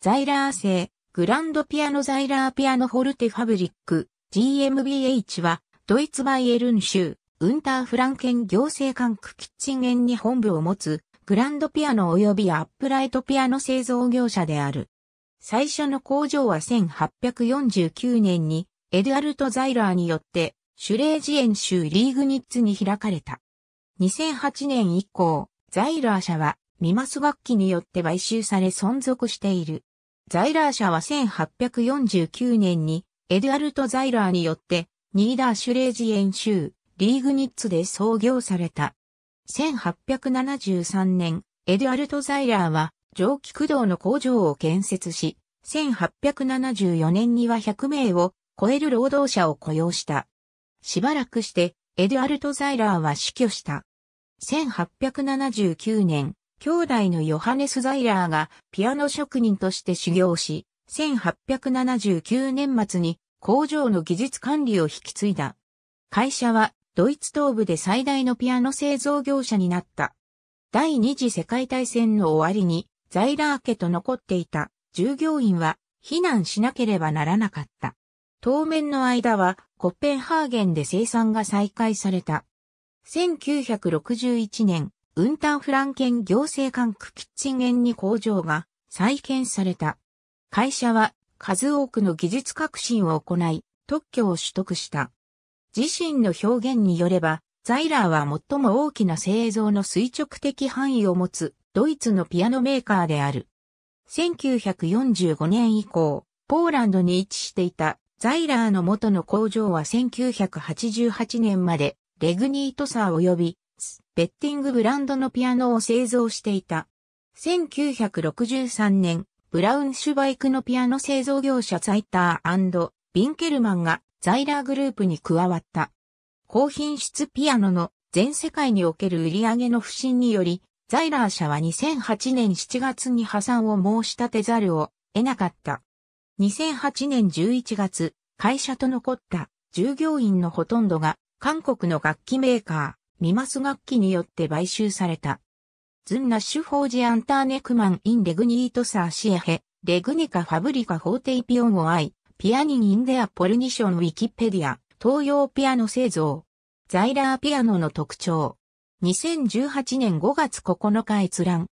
ザイラー製、グランドピアノザイラーピアノフォルテファブリック、GmbH は、ドイツバイエルン州、ウンターフランケン行政管区キッチン園に本部を持つ、グランドピアノ及びアップライトピアノ製造業者である。最初の工場は1849年に、エドアルト・ザイラーによって、シュレージエン州リーグニッツに開かれた。2008年以降、ザイラー社は、ミマス楽器によって買収され存続している。ザイラー社は1849年にエドゥアルト・ザイラーによってニーダーシュレージエン州リーグニッツで創業された。1873年、エドゥアルト・ザイラーは蒸気駆動の工場を建設し、1874年には100名を超える労働者を雇用した。しばらくして、エドゥアルト・ザイラーは死去した。1879年、兄弟のヨハネス・ザイラーがピアノ職人として修行し、1879年末に工場の技術管理を引き継いだ。会社はドイツ東部で最大のピアノ製造業者になった。第二次世界大戦の終わりにザイラー家と残っていた従業員は避難しなければならなかった。当面の間はコッペンハーゲンで生産が再開された。1961年、ウンタンフランケン行政管区キッチン園に工場が再建された。会社は数多くの技術革新を行い、特許を取得した。自身の表現によれば、ザイラーは最も大きな製造の垂直的範囲を持つドイツのピアノメーカーである。1945年以降、ポーランドに位置していたザイラーの元の工場は1988年までレグニートサー及びベッティングブランドのピアノを製造していた。1963年、ブラウンシュバイクのピアノ製造業者ザイタービンケルマンがザイラーグループに加わった。高品質ピアノの全世界における売り上げの不振により、ザイラー社は2008年7月に破産を申し立てざるを得なかった。2008年11月、会社と残った従業員のほとんどが韓国の楽器メーカー。ミマス楽器によって買収された。ズンナッシュフォージアンターネクマンインレグニートサーシエヘ、レグニカファブリカフォーテイピオンを愛、ピアニンインデアポルニションウィキペディア、東洋ピアノ製造。ザイラーピアノの特徴。2018年5月9日閲覧。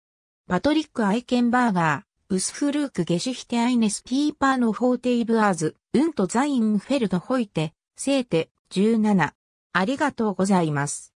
パトリック・アイケンバーガー、ウスフルーク・ゲシュヒテ・アイネス・ピーパーのフォーテイブ・アーズ、ウント・ザイン・フェルド・ホイテ、セーテ、17。ありがとうございます。